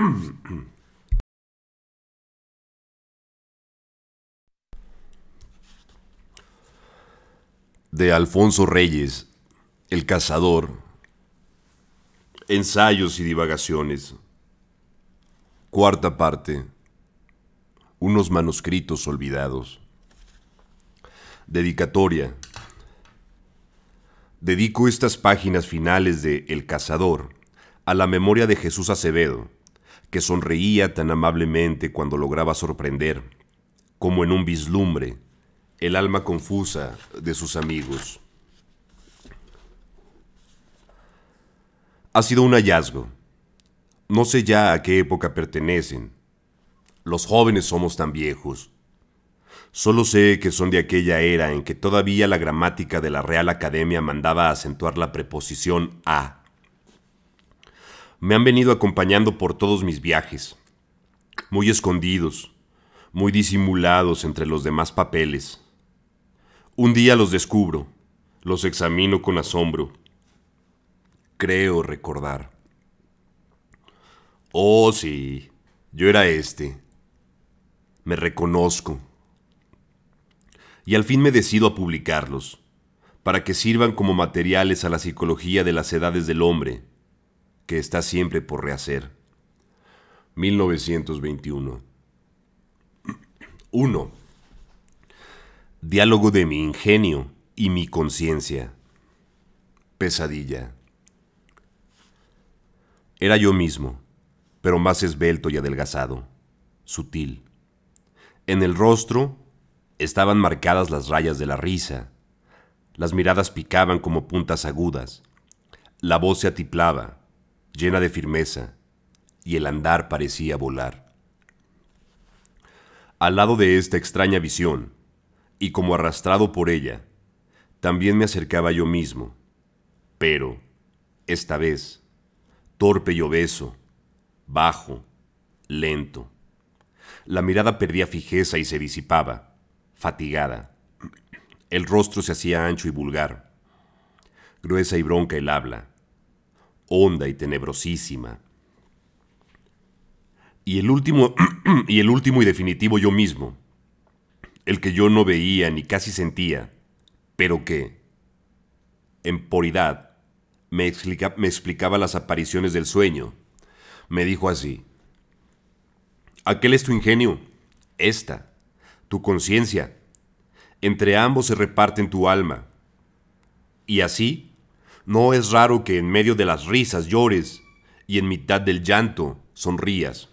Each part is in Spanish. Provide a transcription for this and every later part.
de Alfonso Reyes, El Cazador, Ensayos y Divagaciones. Cuarta parte. Unos manuscritos olvidados. Dedicatoria. Dedico estas páginas finales de El Cazador a la memoria de Jesús Acevedo, que sonreía tan amablemente cuando lograba sorprender, como en un vislumbre, el alma confusa de sus amigos. Ha sido un hallazgo. No sé ya a qué época pertenecen. Los jóvenes somos tan viejos. Solo sé que son de aquella era en que todavía la gramática de la Real Academia mandaba acentuar la preposición a me han venido acompañando por todos mis viajes, muy escondidos, muy disimulados entre los demás papeles. Un día los descubro, los examino con asombro. Creo recordar. Oh, sí, yo era este. Me reconozco. Y al fin me decido a publicarlos, para que sirvan como materiales a la psicología de las edades del hombre que está siempre por rehacer. 1921. 1. Diálogo de mi ingenio y mi conciencia. Pesadilla. Era yo mismo, pero más esbelto y adelgazado, sutil. En el rostro estaban marcadas las rayas de la risa, las miradas picaban como puntas agudas, la voz se atiplaba, llena de firmeza, y el andar parecía volar. Al lado de esta extraña visión, y como arrastrado por ella, también me acercaba yo mismo, pero, esta vez, torpe y obeso, bajo, lento. La mirada perdía fijeza y se disipaba, fatigada. El rostro se hacía ancho y vulgar. Gruesa y bronca el habla, honda y tenebrosísima. Y el último, y el último y definitivo yo mismo, el que yo no veía ni casi sentía, pero que, en poridad, me, me explicaba las apariciones del sueño. Me dijo así, aquel es tu ingenio, esta, tu conciencia, entre ambos se reparten tu alma. Y así no es raro que en medio de las risas llores y en mitad del llanto sonrías.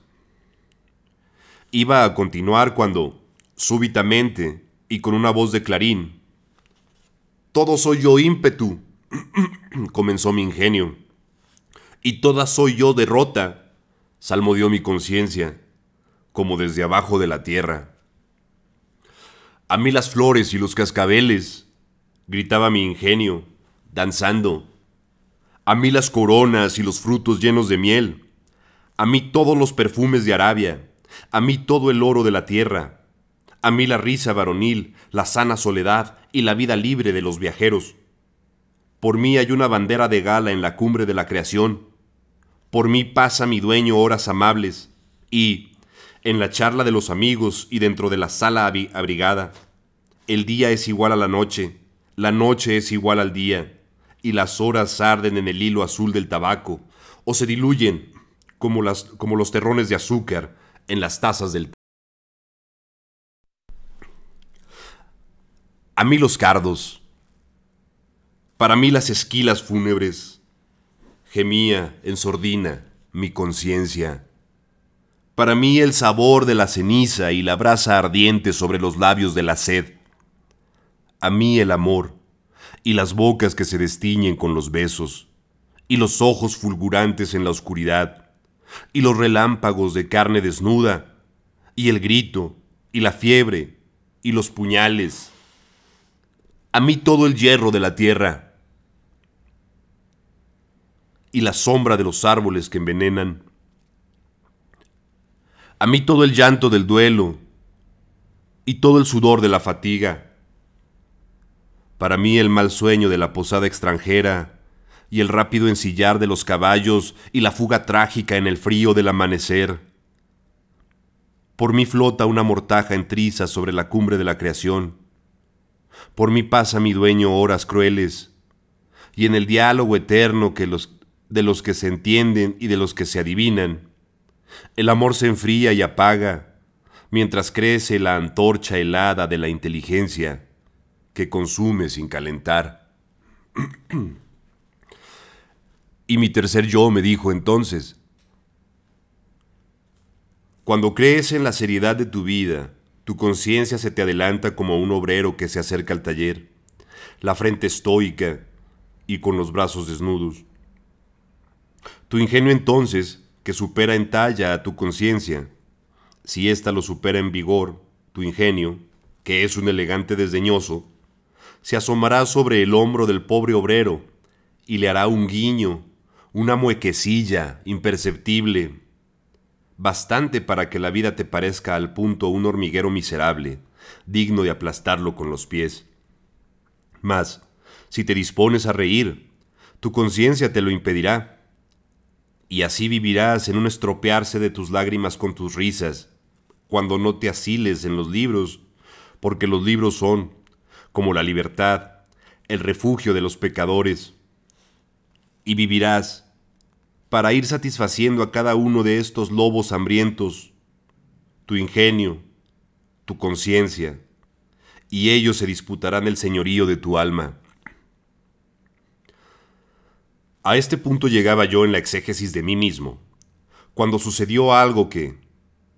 Iba a continuar cuando, súbitamente y con una voz de clarín, Todo soy yo ímpetu, comenzó mi ingenio, y toda soy yo derrota, salmodió mi conciencia, como desde abajo de la tierra. A mí las flores y los cascabeles, gritaba mi ingenio, danzando. A mí las coronas y los frutos llenos de miel. A mí todos los perfumes de Arabia. A mí todo el oro de la tierra. A mí la risa varonil, la sana soledad y la vida libre de los viajeros. Por mí hay una bandera de gala en la cumbre de la creación. Por mí pasa mi dueño horas amables. Y, en la charla de los amigos y dentro de la sala abrigada, el día es igual a la noche, la noche es igual al día y las horas arden en el hilo azul del tabaco, o se diluyen, como, como los terrones de azúcar, en las tazas del... A mí los cardos, para mí las esquilas fúnebres, gemía en sordina mi conciencia. Para mí el sabor de la ceniza y la brasa ardiente sobre los labios de la sed. A mí el amor y las bocas que se destiñen con los besos, y los ojos fulgurantes en la oscuridad, y los relámpagos de carne desnuda, y el grito, y la fiebre, y los puñales. A mí todo el hierro de la tierra, y la sombra de los árboles que envenenan. A mí todo el llanto del duelo, y todo el sudor de la fatiga para mí el mal sueño de la posada extranjera, y el rápido ensillar de los caballos, y la fuga trágica en el frío del amanecer. Por mí flota una mortaja en trizas sobre la cumbre de la creación. Por mí pasa mi dueño horas crueles, y en el diálogo eterno que los, de los que se entienden y de los que se adivinan, el amor se enfría y apaga, mientras crece la antorcha helada de la inteligencia que consume sin calentar. y mi tercer yo me dijo entonces, cuando crees en la seriedad de tu vida, tu conciencia se te adelanta como un obrero que se acerca al taller, la frente estoica y con los brazos desnudos. Tu ingenio entonces, que supera en talla a tu conciencia, si ésta lo supera en vigor, tu ingenio, que es un elegante desdeñoso, se asomará sobre el hombro del pobre obrero y le hará un guiño, una muequecilla imperceptible. Bastante para que la vida te parezca al punto un hormiguero miserable, digno de aplastarlo con los pies. Mas, si te dispones a reír, tu conciencia te lo impedirá. Y así vivirás en un estropearse de tus lágrimas con tus risas, cuando no te asiles en los libros, porque los libros son, como la libertad, el refugio de los pecadores. Y vivirás para ir satisfaciendo a cada uno de estos lobos hambrientos, tu ingenio, tu conciencia, y ellos se disputarán el señorío de tu alma. A este punto llegaba yo en la exégesis de mí mismo, cuando sucedió algo que,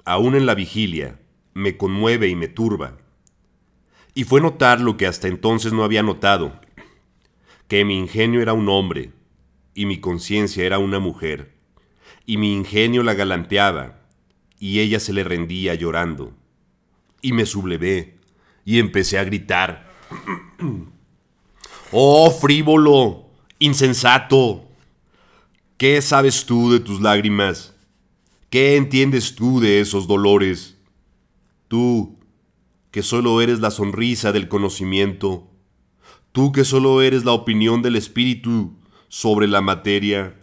aún en la vigilia, me conmueve y me turba y fue notar lo que hasta entonces no había notado, que mi ingenio era un hombre, y mi conciencia era una mujer, y mi ingenio la galanteaba, y ella se le rendía llorando. Y me sublevé, y empecé a gritar. ¡Oh, frívolo! ¡Insensato! ¿Qué sabes tú de tus lágrimas? ¿Qué entiendes tú de esos dolores? Tú, que solo eres la sonrisa del conocimiento, tú que solo eres la opinión del espíritu sobre la materia,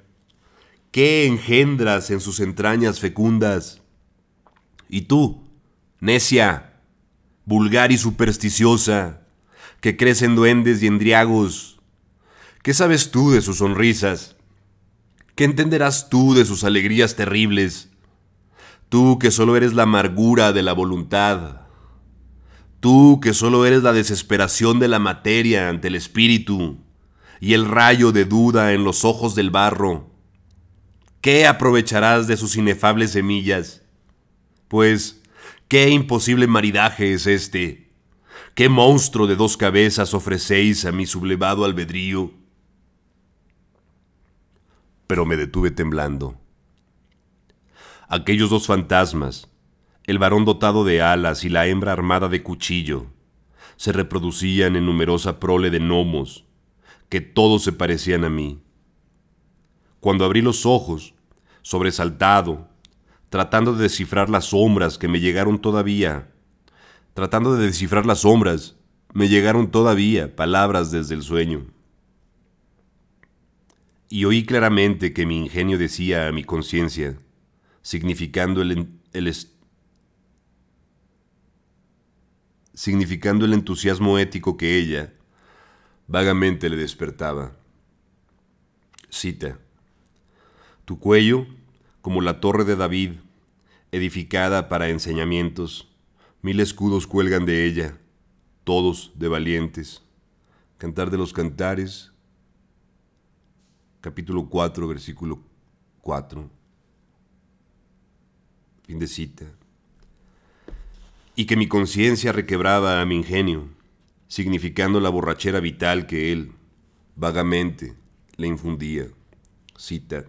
¿qué engendras en sus entrañas fecundas? Y tú, necia, vulgar y supersticiosa, que crees en duendes y endriagos, ¿qué sabes tú de sus sonrisas? ¿Qué entenderás tú de sus alegrías terribles? Tú que solo eres la amargura de la voluntad, Tú que solo eres la desesperación de la materia ante el espíritu y el rayo de duda en los ojos del barro, ¿qué aprovecharás de sus inefables semillas? Pues, ¿qué imposible maridaje es este? ¿Qué monstruo de dos cabezas ofrecéis a mi sublevado albedrío? Pero me detuve temblando. Aquellos dos fantasmas, el varón dotado de alas y la hembra armada de cuchillo. Se reproducían en numerosa prole de gnomos, que todos se parecían a mí. Cuando abrí los ojos, sobresaltado, tratando de descifrar las sombras que me llegaron todavía, tratando de descifrar las sombras, me llegaron todavía palabras desde el sueño. Y oí claramente que mi ingenio decía a mi conciencia, significando el, el, significando el entusiasmo ético que ella vagamente le despertaba. Cita. Tu cuello, como la torre de David, edificada para enseñamientos, mil escudos cuelgan de ella, todos de valientes. Cantar de los Cantares, capítulo 4, versículo 4. Fin de cita y que mi conciencia requebraba a mi ingenio, significando la borrachera vital que él, vagamente, le infundía. Cita.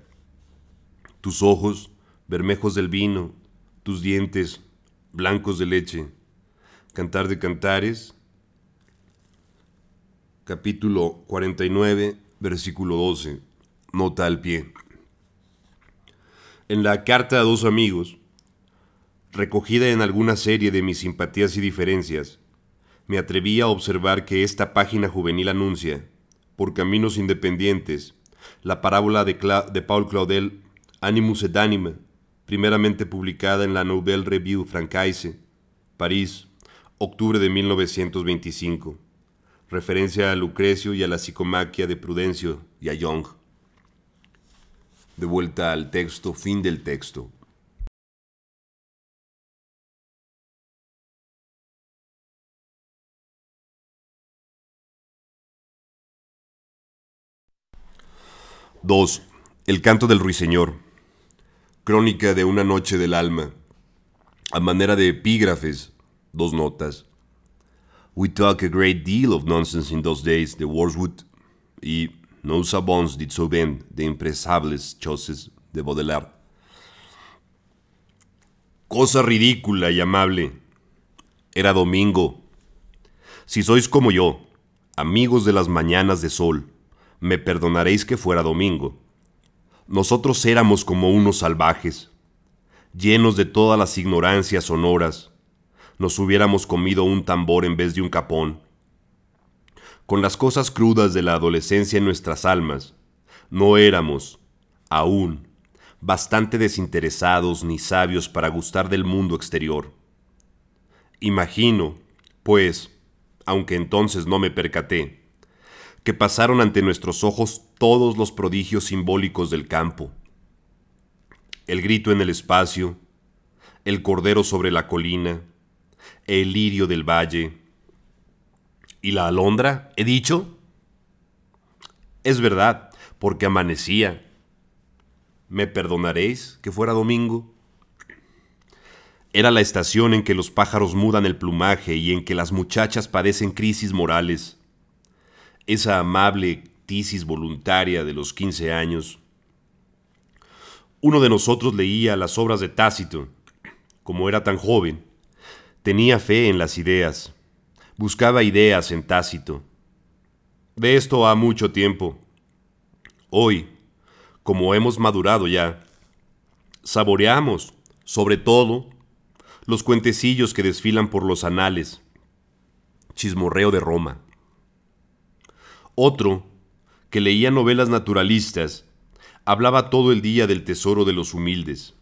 Tus ojos, bermejos del vino, tus dientes, blancos de leche. Cantar de Cantares, capítulo 49, versículo 12. Nota al pie. En la carta a dos amigos, recogida en alguna serie de mis simpatías y diferencias, me atreví a observar que esta página juvenil anuncia, por caminos independientes, la parábola de, Paul Claudel, Animus et Anima, primeramente publicada en la Nouvelle Revue Francaise, París, octubre de 1925, referencia a Lucrecio y a la psicomaquia de Prudencio y a Young. De vuelta al texto, fin del texto. 2. El canto del ruiseñor. Crónica de una noche del alma. A manera de epígrafes. Dos notas. We talk a great deal of nonsense in those days, the Wordswood. Y No sabons did so bend, de impresables choses de Baudelaire. Cosa ridícula y amable. Era domingo. Si sois como yo, amigos de las mañanas de sol, me perdonaréis que fuera domingo. Nosotros éramos como unos salvajes, llenos de todas las ignorancias sonoras. Nos hubiéramos comido un tambor en vez de un capón. Con las cosas crudas de la adolescencia en nuestras almas, no éramos, aún, bastante desinteresados ni sabios para gustar del mundo exterior. Imagino, pues, aunque entonces no me percaté, que pasaron ante nuestros ojos todos los prodigios simbólicos del campo. El grito en el espacio, el cordero sobre la colina, el lirio del valle. ¿Y la alondra? ¿He dicho? Es verdad, porque amanecía. ¿Me perdonaréis que fuera domingo? Era la estación en que los pájaros mudan el plumaje y en que las muchachas padecen crisis morales esa amable tisis voluntaria de los 15 años, uno de nosotros leía las obras de Tácito. Como era tan joven, tenía fe en las ideas, buscaba ideas en Tácito. De esto ha mucho tiempo. Hoy, como hemos madurado ya, saboreamos, sobre todo, los cuentecillos que desfilan por los anales. Chismorreo de Roma. Otro, que leía novelas naturalistas, hablaba todo el día del tesoro de los humildes.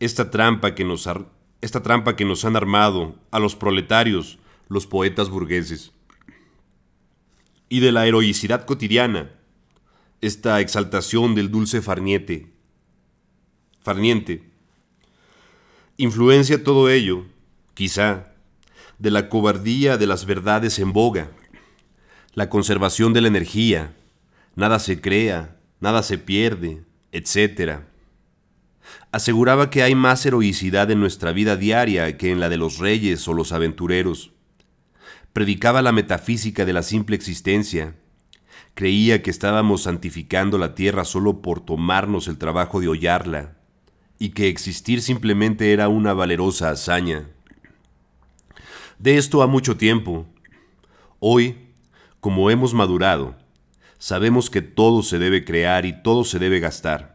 Esta trampa que nos, esta trampa que nos han armado a los proletarios, los poetas burgueses. Y de la heroicidad cotidiana, esta exaltación del dulce farniente. Farniente. Influencia todo ello, quizá, de la cobardía de las verdades en boga, la conservación de la energía, nada se crea, nada se pierde, etc. Aseguraba que hay más heroicidad en nuestra vida diaria que en la de los reyes o los aventureros. Predicaba la metafísica de la simple existencia. Creía que estábamos santificando la tierra solo por tomarnos el trabajo de hollarla, y que existir simplemente era una valerosa hazaña. De esto ha mucho tiempo. Hoy como hemos madurado, sabemos que todo se debe crear y todo se debe gastar,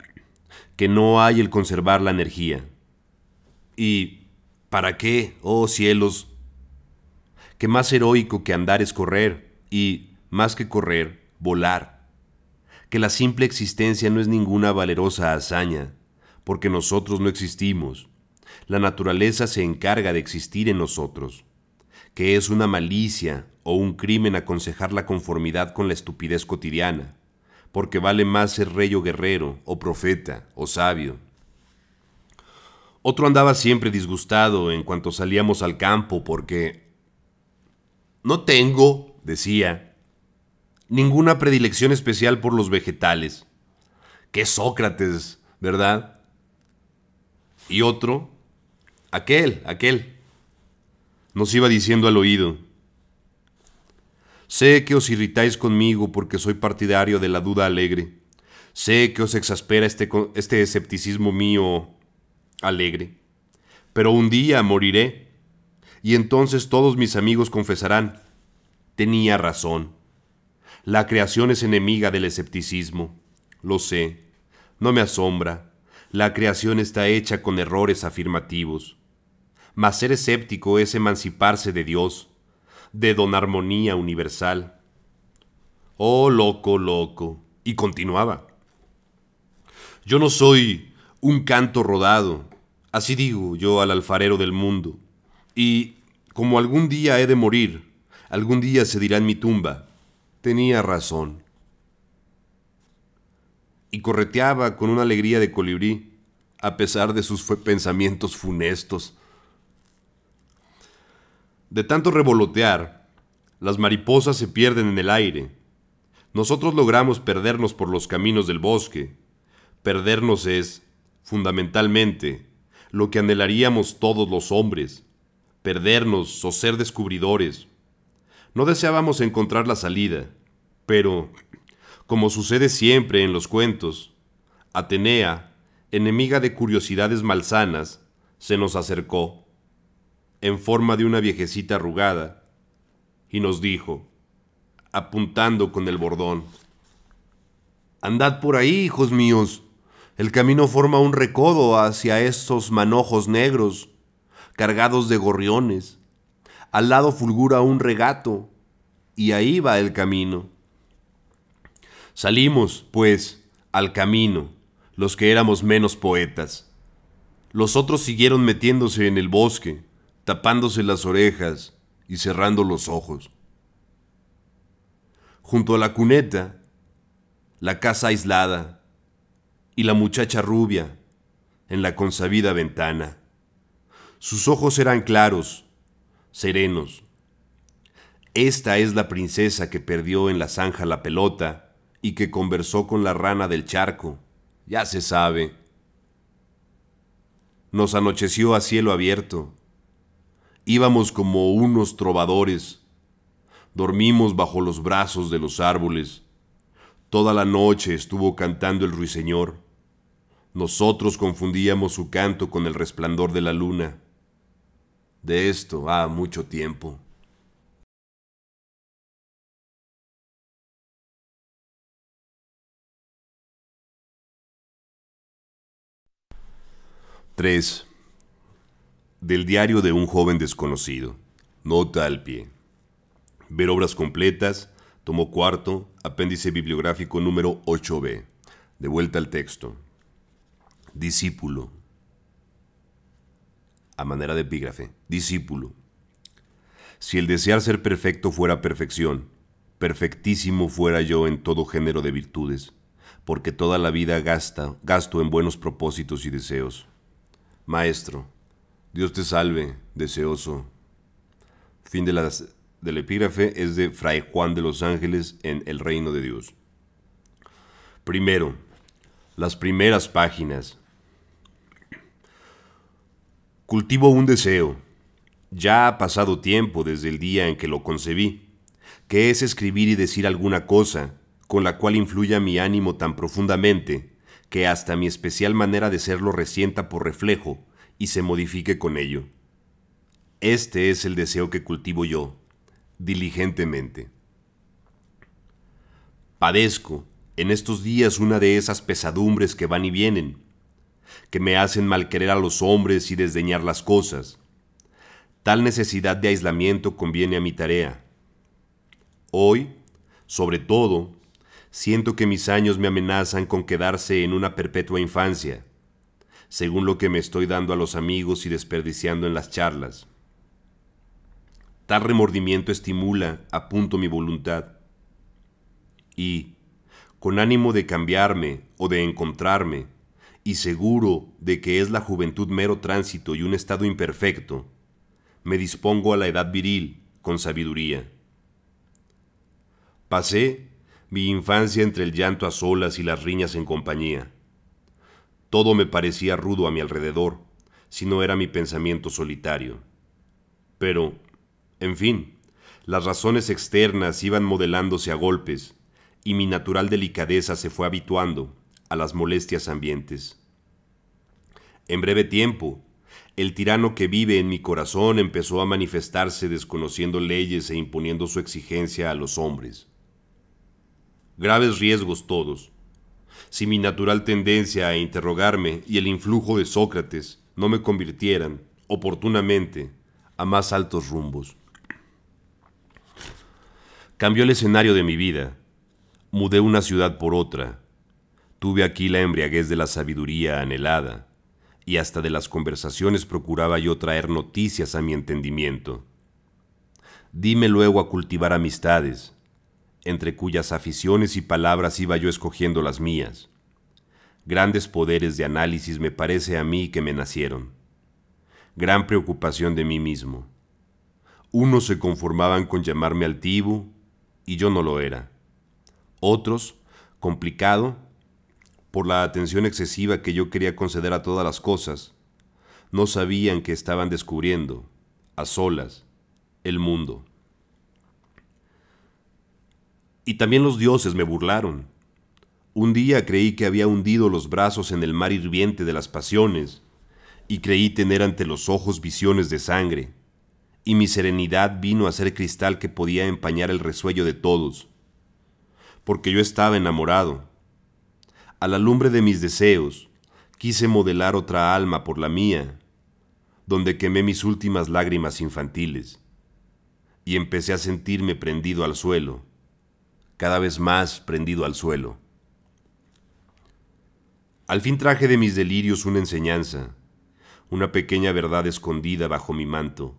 que no hay el conservar la energía. ¿Y para qué, oh cielos? Que más heroico que andar es correr, y, más que correr, volar. Que la simple existencia no es ninguna valerosa hazaña, porque nosotros no existimos. La naturaleza se encarga de existir en nosotros que es una malicia o un crimen aconsejar la conformidad con la estupidez cotidiana, porque vale más ser rey o guerrero, o profeta, o sabio. Otro andaba siempre disgustado en cuanto salíamos al campo porque... No tengo, decía, ninguna predilección especial por los vegetales. ¡Qué Sócrates, verdad! Y otro, aquel, aquel, nos iba diciendo al oído, Sé que os irritáis conmigo porque soy partidario de la duda alegre. Sé que os exaspera este, este escepticismo mío alegre. Pero un día moriré, y entonces todos mis amigos confesarán, tenía razón. La creación es enemiga del escepticismo. Lo sé. No me asombra. La creación está hecha con errores afirmativos mas ser escéptico es emanciparse de Dios, de don armonía universal. Oh, loco, loco. Y continuaba. Yo no soy un canto rodado, así digo yo al alfarero del mundo. Y como algún día he de morir, algún día se dirá en mi tumba, tenía razón. Y correteaba con una alegría de colibrí, a pesar de sus pensamientos funestos. De tanto revolotear, las mariposas se pierden en el aire. Nosotros logramos perdernos por los caminos del bosque. Perdernos es, fundamentalmente, lo que anhelaríamos todos los hombres. Perdernos o ser descubridores. No deseábamos encontrar la salida, pero, como sucede siempre en los cuentos, Atenea, enemiga de curiosidades malsanas, se nos acercó en forma de una viejecita arrugada, y nos dijo, apuntando con el bordón, Andad por ahí, hijos míos. El camino forma un recodo hacia estos manojos negros, cargados de gorriones. Al lado fulgura un regato, y ahí va el camino. Salimos, pues, al camino, los que éramos menos poetas. Los otros siguieron metiéndose en el bosque, tapándose las orejas y cerrando los ojos. Junto a la cuneta, la casa aislada y la muchacha rubia en la consabida ventana. Sus ojos eran claros, serenos. Esta es la princesa que perdió en la zanja la pelota y que conversó con la rana del charco. Ya se sabe. Nos anocheció a cielo abierto Íbamos como unos trovadores. Dormimos bajo los brazos de los árboles. Toda la noche estuvo cantando el ruiseñor. Nosotros confundíamos su canto con el resplandor de la luna. De esto ha mucho tiempo. Tres. Del diario de un joven desconocido. Nota al pie. Ver obras completas, tomo cuarto, apéndice bibliográfico número 8b. De vuelta al texto. Discípulo. A manera de epígrafe. Discípulo. Si el desear ser perfecto fuera perfección, perfectísimo fuera yo en todo género de virtudes, porque toda la vida gasta, gasto en buenos propósitos y deseos. Maestro, Dios te salve, deseoso. Fin de las, del epígrafe es de Fray Juan de los Ángeles en El Reino de Dios. Primero, las primeras páginas. Cultivo un deseo. Ya ha pasado tiempo desde el día en que lo concebí, que es escribir y decir alguna cosa con la cual influya mi ánimo tan profundamente que hasta mi especial manera de serlo resienta por reflejo y se modifique con ello. Este es el deseo que cultivo yo, diligentemente. Padezco en estos días una de esas pesadumbres que van y vienen, que me hacen malquerer a los hombres y desdeñar las cosas. Tal necesidad de aislamiento conviene a mi tarea. Hoy, sobre todo, siento que mis años me amenazan con quedarse en una perpetua infancia, según lo que me estoy dando a los amigos y desperdiciando en las charlas. Tal remordimiento estimula, a punto mi voluntad. Y, con ánimo de cambiarme o de encontrarme, y seguro de que es la juventud mero tránsito y un estado imperfecto, me dispongo a la edad viril con sabiduría. Pasé mi infancia entre el llanto a solas y las riñas en compañía. Todo me parecía rudo a mi alrededor, si no era mi pensamiento solitario. Pero, en fin, las razones externas iban modelándose a golpes, y mi natural delicadeza se fue habituando a las molestias ambientes. En breve tiempo, el tirano que vive en mi corazón empezó a manifestarse desconociendo leyes e imponiendo su exigencia a los hombres. Graves riesgos todos, si mi natural tendencia a interrogarme y el influjo de Sócrates no me convirtieran, oportunamente, a más altos rumbos. Cambió el escenario de mi vida. Mudé una ciudad por otra. Tuve aquí la embriaguez de la sabiduría anhelada, y hasta de las conversaciones procuraba yo traer noticias a mi entendimiento. Dime luego a cultivar amistades, entre cuyas aficiones y palabras iba yo escogiendo las mías. Grandes poderes de análisis me parece a mí que me nacieron. Gran preocupación de mí mismo. Unos se conformaban con llamarme altivo, y yo no lo era. Otros, complicado, por la atención excesiva que yo quería conceder a todas las cosas, no sabían que estaban descubriendo, a solas, el mundo. Y también los dioses me burlaron. Un día creí que había hundido los brazos en el mar hirviente de las pasiones, y creí tener ante los ojos visiones de sangre, y mi serenidad vino a ser cristal que podía empañar el resuello de todos, porque yo estaba enamorado. A la lumbre de mis deseos, quise modelar otra alma por la mía, donde quemé mis últimas lágrimas infantiles, y empecé a sentirme prendido al suelo, cada vez más prendido al suelo. Al fin traje de mis delirios una enseñanza, una pequeña verdad escondida bajo mi manto.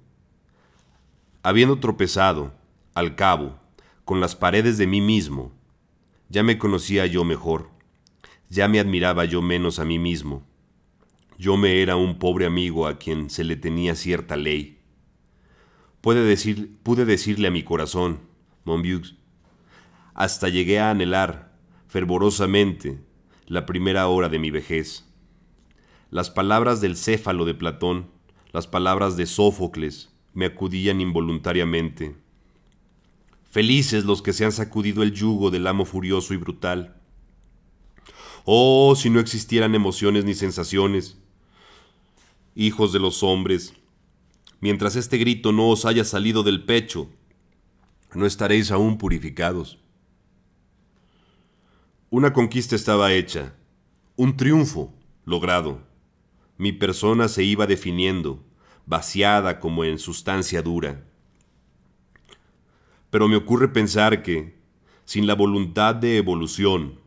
Habiendo tropezado, al cabo, con las paredes de mí mismo, ya me conocía yo mejor, ya me admiraba yo menos a mí mismo. Yo me era un pobre amigo a quien se le tenía cierta ley. Pude, decir, pude decirle a mi corazón, Monbiux, hasta llegué a anhelar, fervorosamente, la primera hora de mi vejez. Las palabras del Céfalo de Platón, las palabras de Sófocles, me acudían involuntariamente. Felices los que se han sacudido el yugo del amo furioso y brutal. Oh, si no existieran emociones ni sensaciones, hijos de los hombres, mientras este grito no os haya salido del pecho, no estaréis aún purificados. Una conquista estaba hecha, un triunfo logrado. Mi persona se iba definiendo, vaciada como en sustancia dura. Pero me ocurre pensar que, sin la voluntad de evolución,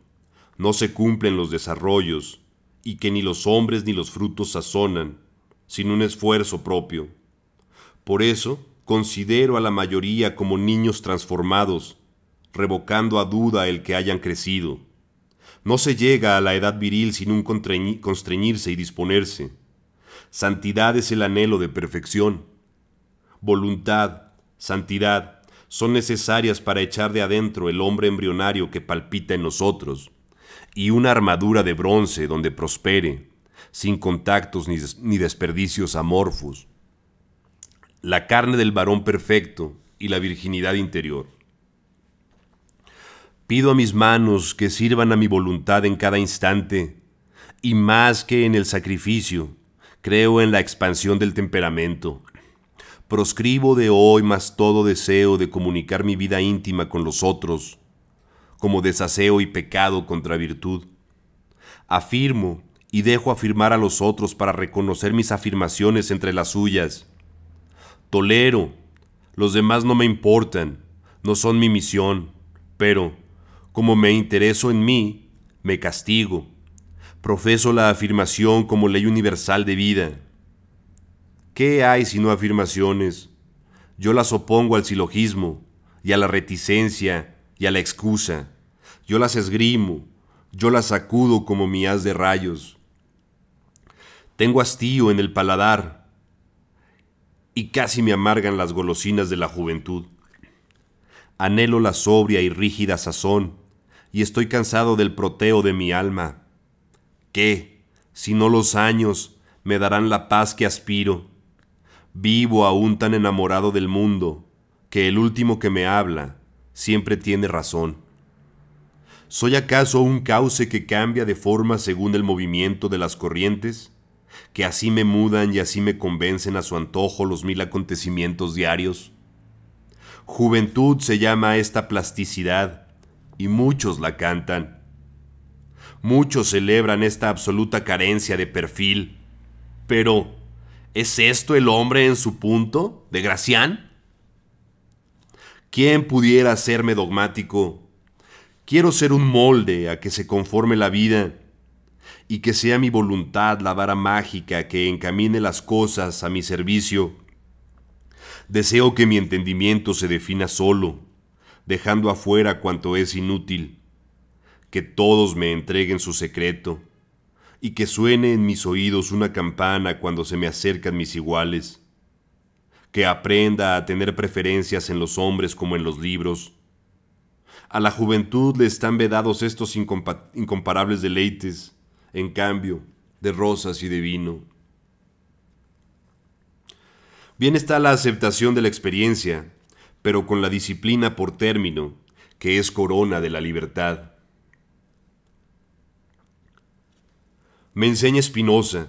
no se cumplen los desarrollos y que ni los hombres ni los frutos sazonan, sin un esfuerzo propio. Por eso considero a la mayoría como niños transformados, revocando a duda el que hayan crecido no se llega a la edad viril sin un constreñirse y disponerse. Santidad es el anhelo de perfección. Voluntad, santidad, son necesarias para echar de adentro el hombre embrionario que palpita en nosotros, y una armadura de bronce donde prospere, sin contactos ni, ni desperdicios amorfos, la carne del varón perfecto y la virginidad interior. Pido a mis manos que sirvan a mi voluntad en cada instante, y más que en el sacrificio, creo en la expansión del temperamento. Proscribo de hoy más todo deseo de comunicar mi vida íntima con los otros, como desaseo y pecado contra virtud. Afirmo y dejo afirmar a los otros para reconocer mis afirmaciones entre las suyas. Tolero, los demás no me importan, no son mi misión, pero como me intereso en mí, me castigo. Profeso la afirmación como ley universal de vida. ¿Qué hay sino afirmaciones? Yo las opongo al silogismo, y a la reticencia, y a la excusa. Yo las esgrimo, yo las sacudo como mi haz de rayos. Tengo hastío en el paladar, y casi me amargan las golosinas de la juventud. Anhelo la sobria y rígida sazón, y estoy cansado del proteo de mi alma. ¿Qué, si no los años me darán la paz que aspiro? Vivo aún tan enamorado del mundo, que el último que me habla siempre tiene razón. ¿Soy acaso un cauce que cambia de forma según el movimiento de las corrientes? que así me mudan y así me convencen a su antojo los mil acontecimientos diarios. Juventud se llama esta plasticidad y muchos la cantan. Muchos celebran esta absoluta carencia de perfil. Pero, ¿es esto el hombre en su punto de Gracián? ¿Quién pudiera hacerme dogmático? Quiero ser un molde a que se conforme la vida y que sea mi voluntad la vara mágica que encamine las cosas a mi servicio. Deseo que mi entendimiento se defina solo dejando afuera cuanto es inútil. Que todos me entreguen su secreto, y que suene en mis oídos una campana cuando se me acercan mis iguales. Que aprenda a tener preferencias en los hombres como en los libros. A la juventud le están vedados estos incomparables deleites, en cambio, de rosas y de vino. Bien está la aceptación de la experiencia, pero con la disciplina por término, que es corona de la libertad. Me enseña Espinoza,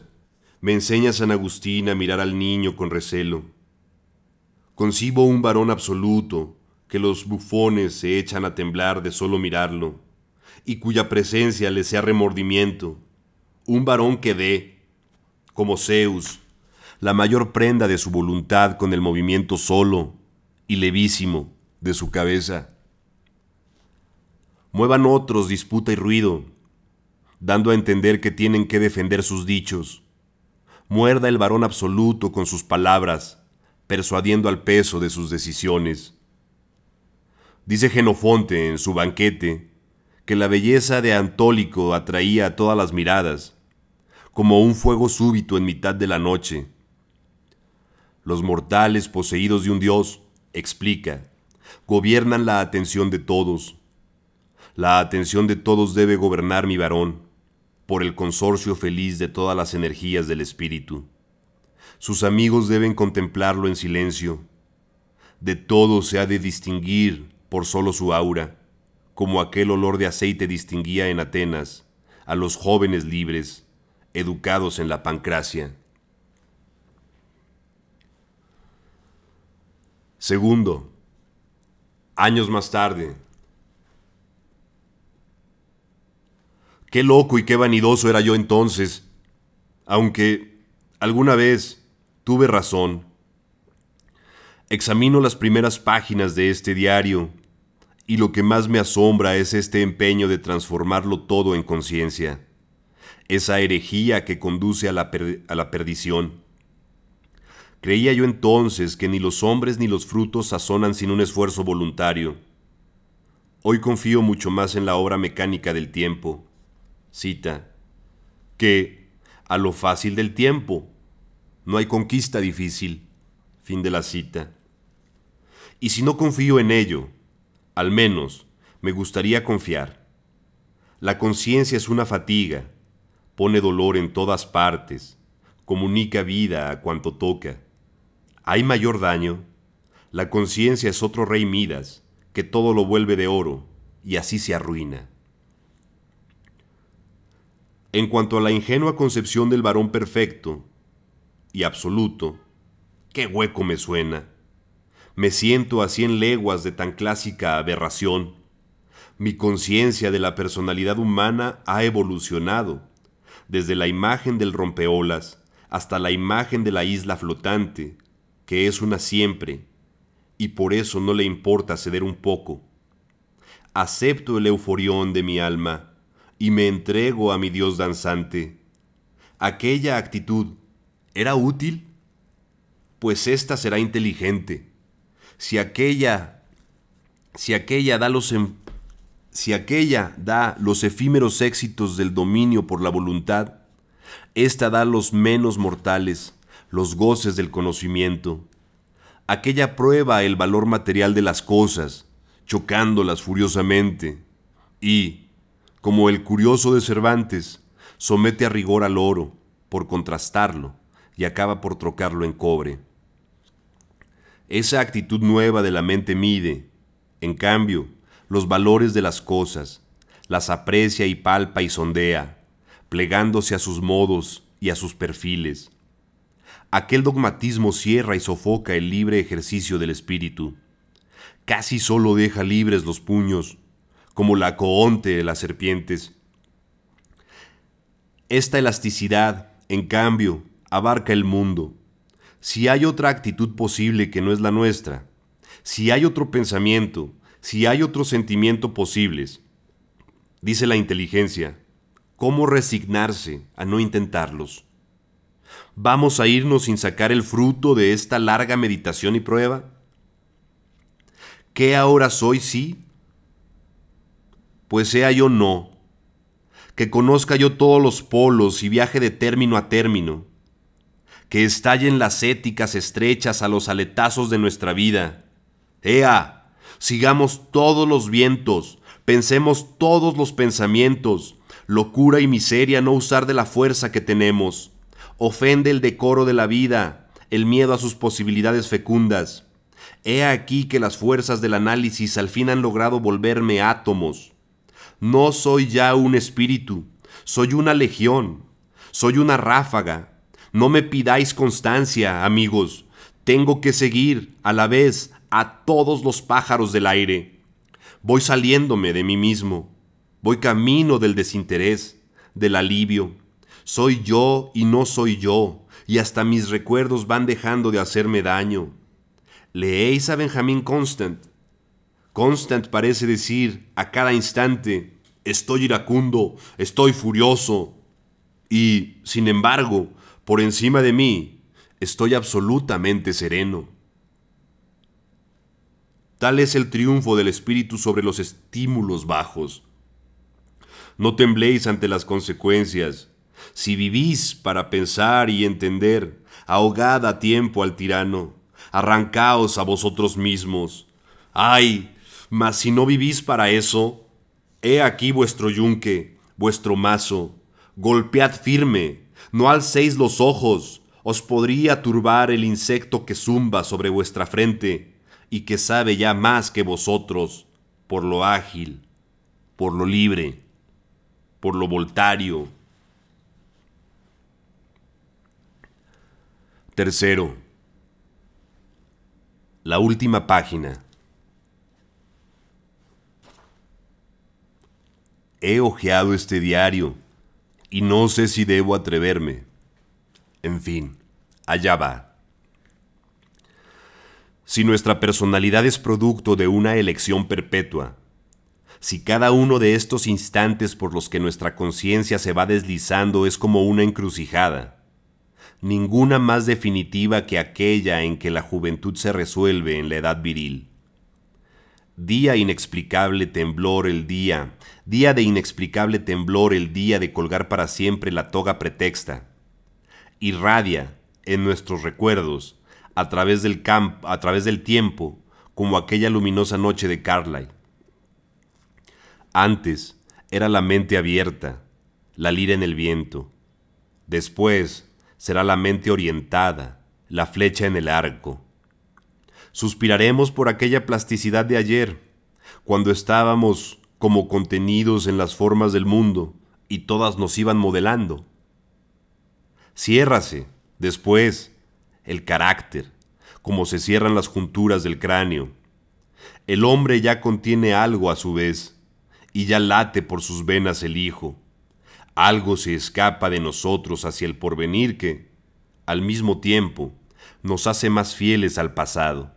me enseña San Agustín a mirar al niño con recelo. Concibo un varón absoluto, que los bufones se echan a temblar de solo mirarlo, y cuya presencia les sea remordimiento, un varón que dé, como Zeus, la mayor prenda de su voluntad con el movimiento solo, y levísimo de su cabeza. Muevan otros disputa y ruido, dando a entender que tienen que defender sus dichos. Muerda el varón absoluto con sus palabras, persuadiendo al peso de sus decisiones. Dice Genofonte en su banquete que la belleza de Antólico atraía a todas las miradas, como un fuego súbito en mitad de la noche. Los mortales poseídos de un dios explica, gobiernan la atención de todos. La atención de todos debe gobernar mi varón, por el consorcio feliz de todas las energías del espíritu. Sus amigos deben contemplarlo en silencio. De todo se ha de distinguir por solo su aura, como aquel olor de aceite distinguía en Atenas a los jóvenes libres, educados en la pancracia. Segundo, años más tarde, Qué loco y qué vanidoso era yo entonces, aunque alguna vez tuve razón. Examino las primeras páginas de este diario y lo que más me asombra es este empeño de transformarlo todo en conciencia, esa herejía que conduce a la, a la perdición. Creía yo entonces que ni los hombres ni los frutos sazonan sin un esfuerzo voluntario. Hoy confío mucho más en la obra mecánica del tiempo. Cita. Que a lo fácil del tiempo. No hay conquista difícil. Fin de la cita. Y si no confío en ello, al menos me gustaría confiar. La conciencia es una fatiga, pone dolor en todas partes, comunica vida a cuanto toca hay mayor daño. La conciencia es otro rey Midas, que todo lo vuelve de oro, y así se arruina. En cuanto a la ingenua concepción del varón perfecto y absoluto, qué hueco me suena. Me siento a cien leguas de tan clásica aberración. Mi conciencia de la personalidad humana ha evolucionado, desde la imagen del rompeolas hasta la imagen de la isla flotante, es una siempre, y por eso no le importa ceder un poco. Acepto el euforión de mi alma y me entrego a mi Dios danzante. Aquella actitud, ¿era útil? Pues ésta será inteligente. Si aquella, si aquella da los em, si aquella da los efímeros éxitos del dominio por la voluntad, ésta da los menos mortales los goces del conocimiento. Aquella prueba el valor material de las cosas, chocándolas furiosamente. Y, como el curioso de Cervantes, somete a rigor al oro, por contrastarlo, y acaba por trocarlo en cobre. Esa actitud nueva de la mente mide, en cambio, los valores de las cosas, las aprecia y palpa y sondea, plegándose a sus modos y a sus perfiles, Aquel dogmatismo cierra y sofoca el libre ejercicio del espíritu. Casi solo deja libres los puños, como la coonte de las serpientes. Esta elasticidad, en cambio, abarca el mundo. Si hay otra actitud posible que no es la nuestra, si hay otro pensamiento, si hay otro sentimiento posibles, dice la inteligencia, ¿cómo resignarse a no intentarlos? ¿Vamos a irnos sin sacar el fruto de esta larga meditación y prueba? ¿Qué ahora soy sí? Pues sea yo no, que conozca yo todos los polos y viaje de término a término, que estallen las éticas estrechas a los aletazos de nuestra vida. ¡Ea! Sigamos todos los vientos, pensemos todos los pensamientos, locura y miseria no usar de la fuerza que tenemos, ofende el decoro de la vida, el miedo a sus posibilidades fecundas. He aquí que las fuerzas del análisis al fin han logrado volverme átomos. No soy ya un espíritu, soy una legión, soy una ráfaga. No me pidáis constancia, amigos. Tengo que seguir, a la vez, a todos los pájaros del aire. Voy saliéndome de mí mismo. Voy camino del desinterés, del alivio, soy yo y no soy yo, y hasta mis recuerdos van dejando de hacerme daño. Leéis a Benjamin Constant. Constant parece decir a cada instante, estoy iracundo, estoy furioso. Y, sin embargo, por encima de mí, estoy absolutamente sereno. Tal es el triunfo del espíritu sobre los estímulos bajos. No tembléis ante las consecuencias, si vivís para pensar y entender, ahogad a tiempo al tirano, arrancaos a vosotros mismos. ¡Ay! Mas si no vivís para eso, he aquí vuestro yunque, vuestro mazo, golpead firme, no alcéis los ojos, os podría turbar el insecto que zumba sobre vuestra frente, y que sabe ya más que vosotros, por lo ágil, por lo libre, por lo voltario, Tercero, la última página. He hojeado este diario y no sé si debo atreverme. En fin, allá va. Si nuestra personalidad es producto de una elección perpetua, si cada uno de estos instantes por los que nuestra conciencia se va deslizando es como una encrucijada, ninguna más definitiva que aquella en que la juventud se resuelve en la edad viril. Día inexplicable temblor el día, día de inexplicable temblor el día de colgar para siempre la toga pretexta. Irradia en nuestros recuerdos, a través del campo, a través del tiempo, como aquella luminosa noche de Carlyle. Antes era la mente abierta, la lira en el viento. Después será la mente orientada, la flecha en el arco. Suspiraremos por aquella plasticidad de ayer, cuando estábamos como contenidos en las formas del mundo y todas nos iban modelando. Ciérrase, después, el carácter, como se cierran las junturas del cráneo. El hombre ya contiene algo a su vez, y ya late por sus venas el hijo. Algo se escapa de nosotros hacia el porvenir que, al mismo tiempo, nos hace más fieles al pasado.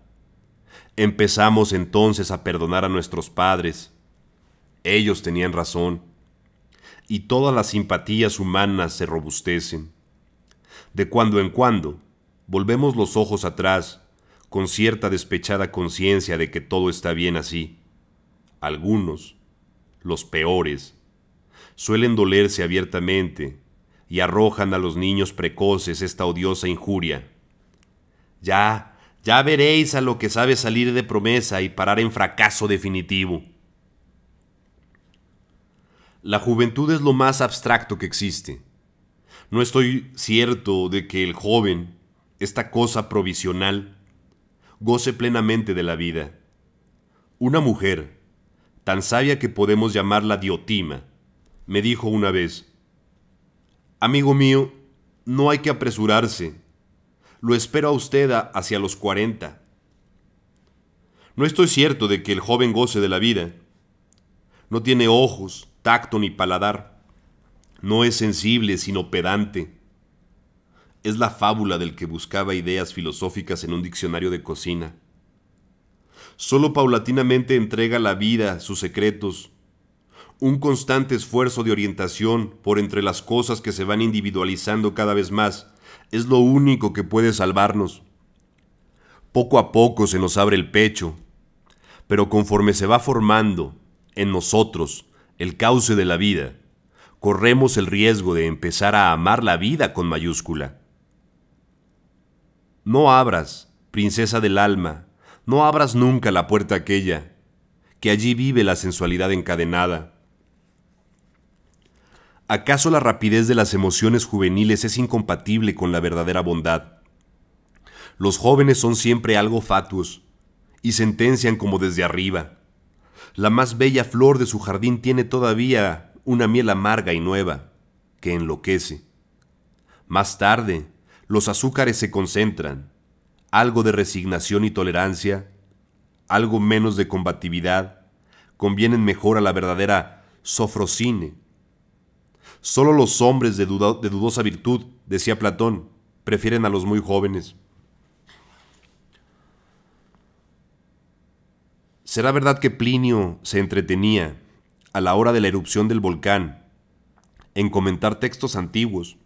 Empezamos entonces a perdonar a nuestros padres. Ellos tenían razón. Y todas las simpatías humanas se robustecen. De cuando en cuando, volvemos los ojos atrás, con cierta despechada conciencia de que todo está bien así. Algunos, los peores, suelen dolerse abiertamente y arrojan a los niños precoces esta odiosa injuria. Ya, ya veréis a lo que sabe salir de promesa y parar en fracaso definitivo. La juventud es lo más abstracto que existe. No estoy cierto de que el joven, esta cosa provisional, goce plenamente de la vida. Una mujer, tan sabia que podemos llamarla diotima, me dijo una vez, Amigo mío, no hay que apresurarse. Lo espero a usted hacia los 40. No estoy cierto de que el joven goce de la vida. No tiene ojos, tacto ni paladar. No es sensible, sino pedante. Es la fábula del que buscaba ideas filosóficas en un diccionario de cocina. Solo paulatinamente entrega la vida sus secretos un constante esfuerzo de orientación por entre las cosas que se van individualizando cada vez más, es lo único que puede salvarnos. Poco a poco se nos abre el pecho, pero conforme se va formando en nosotros el cauce de la vida, corremos el riesgo de empezar a amar la vida con mayúscula. No abras, princesa del alma, no abras nunca la puerta aquella, que allí vive la sensualidad encadenada ¿Acaso la rapidez de las emociones juveniles es incompatible con la verdadera bondad? Los jóvenes son siempre algo fatuos y sentencian como desde arriba. La más bella flor de su jardín tiene todavía una miel amarga y nueva, que enloquece. Más tarde, los azúcares se concentran, algo de resignación y tolerancia, algo menos de combatividad, convienen mejor a la verdadera sofrocine, Solo los hombres de, de dudosa virtud, decía Platón, prefieren a los muy jóvenes. ¿Será verdad que Plinio se entretenía, a la hora de la erupción del volcán, en comentar textos antiguos?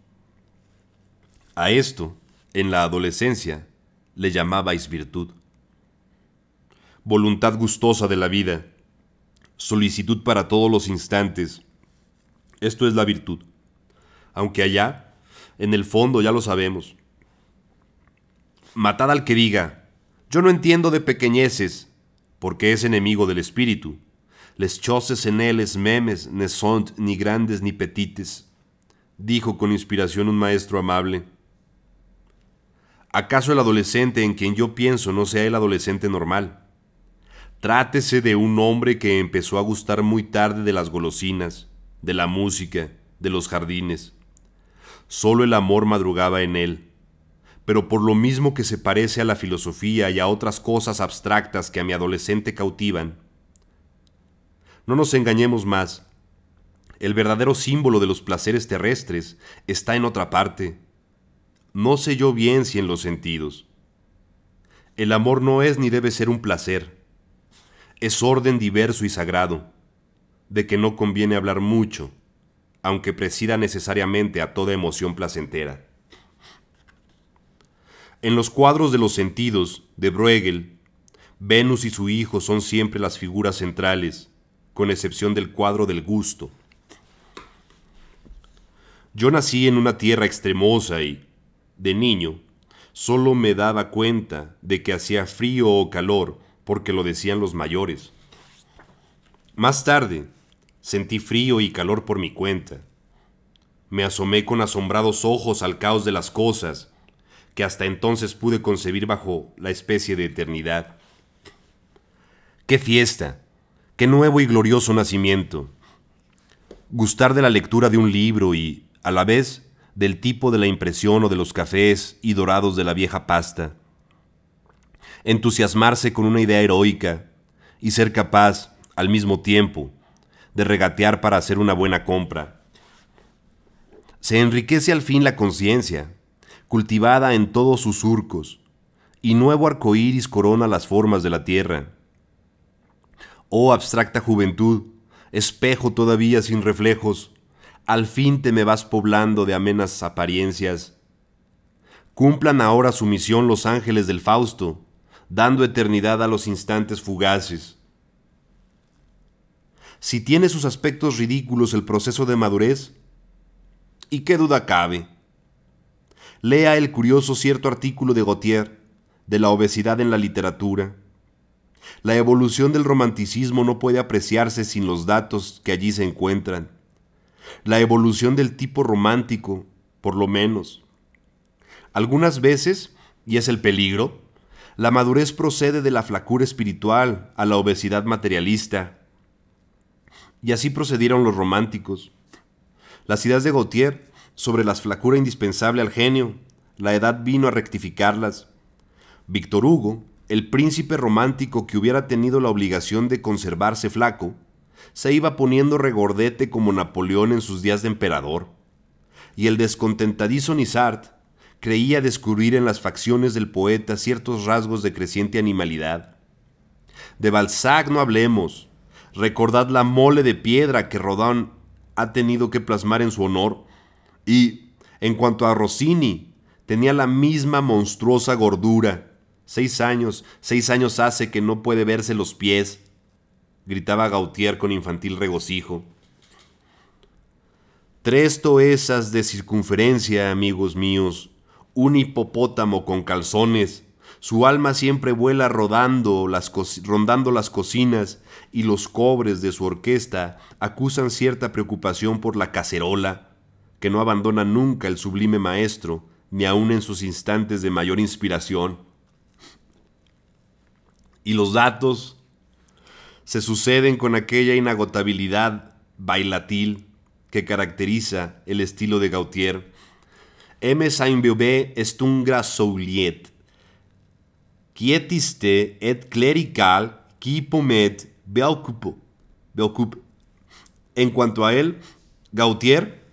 A esto, en la adolescencia, le llamabais virtud. Voluntad gustosa de la vida, solicitud para todos los instantes, esto es la virtud. Aunque allá, en el fondo ya lo sabemos. Matad al que diga, yo no entiendo de pequeñeces, porque es enemigo del espíritu. Les choces en él memes, ne sont ni grandes ni petites, dijo con inspiración un maestro amable. ¿Acaso el adolescente en quien yo pienso no sea el adolescente normal? Trátese de un hombre que empezó a gustar muy tarde de las golosinas, de la música, de los jardines. Solo el amor madrugaba en él, pero por lo mismo que se parece a la filosofía y a otras cosas abstractas que a mi adolescente cautivan. No nos engañemos más. El verdadero símbolo de los placeres terrestres está en otra parte. No sé yo bien si en los sentidos. El amor no es ni debe ser un placer. Es orden diverso y sagrado de que no conviene hablar mucho, aunque presida necesariamente a toda emoción placentera. En los cuadros de los sentidos de Bruegel, Venus y su hijo son siempre las figuras centrales, con excepción del cuadro del gusto. Yo nací en una tierra extremosa y, de niño, solo me daba cuenta de que hacía frío o calor porque lo decían los mayores. Más tarde, Sentí frío y calor por mi cuenta. Me asomé con asombrados ojos al caos de las cosas, que hasta entonces pude concebir bajo la especie de eternidad. ¡Qué fiesta! ¡Qué nuevo y glorioso nacimiento! Gustar de la lectura de un libro y, a la vez, del tipo de la impresión o de los cafés y dorados de la vieja pasta. Entusiasmarse con una idea heroica y ser capaz, al mismo tiempo, de regatear para hacer una buena compra. Se enriquece al fin la conciencia, cultivada en todos sus surcos, y nuevo iris corona las formas de la tierra. Oh abstracta juventud, espejo todavía sin reflejos, al fin te me vas poblando de amenas apariencias. Cumplan ahora su misión los ángeles del Fausto, dando eternidad a los instantes fugaces si tiene sus aspectos ridículos el proceso de madurez? ¿Y qué duda cabe? Lea el curioso cierto artículo de Gautier, de la obesidad en la literatura. La evolución del romanticismo no puede apreciarse sin los datos que allí se encuentran. La evolución del tipo romántico, por lo menos. Algunas veces, y es el peligro, la madurez procede de la flacura espiritual a la obesidad materialista, y así procedieron los románticos. Las ideas de Gautier sobre la flacura indispensable al genio, la edad vino a rectificarlas. Víctor Hugo, el príncipe romántico que hubiera tenido la obligación de conservarse flaco, se iba poniendo regordete como Napoleón en sus días de emperador. Y el descontentadizo Nisart creía descubrir en las facciones del poeta ciertos rasgos de creciente animalidad. De Balzac no hablemos, recordad la mole de piedra que Rodón ha tenido que plasmar en su honor, y, en cuanto a Rossini, tenía la misma monstruosa gordura. Seis años, seis años hace que no puede verse los pies, gritaba Gautier con infantil regocijo. Tres toesas de circunferencia, amigos míos, un hipopótamo con calzones, su alma siempre vuela rodando las rondando las cocinas y los cobres de su orquesta acusan cierta preocupación por la cacerola, que no abandona nunca el sublime maestro, ni aun en sus instantes de mayor inspiración. Y los datos se suceden con aquella inagotabilidad bailatil que caracteriza el estilo de Gautier. M. Saint-Beauvais est un souliet, quietiste et clerical qui pomet Beaucupo. ocup, En cuanto a él, Gautier,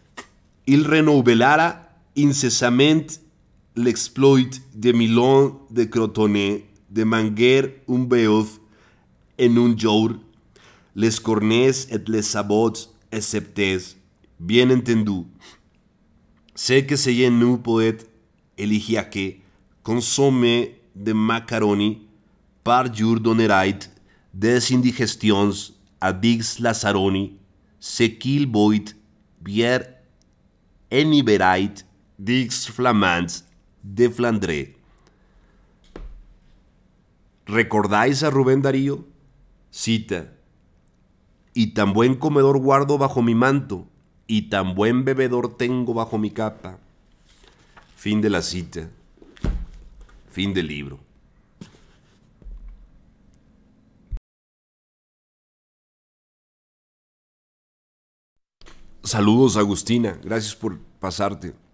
il renouvelara incessamment l'exploit de Milon de Crotoné... de manguer un beof en un jour, les cornets et les sabots exceptés, bien entendu. Sé que se nu poet eligia que ...consome... de macaroni par jour donerait des indigestions Dix Lazaroni, sequil void, Vier eniberait dix flamands de flandre. ¿Recordáis a Rubén Darío? Cita. Y tan buen comedor guardo bajo mi manto, y tan buen bebedor tengo bajo mi capa. Fin de la cita. Fin del libro. Saludos, Agustina. Gracias por pasarte.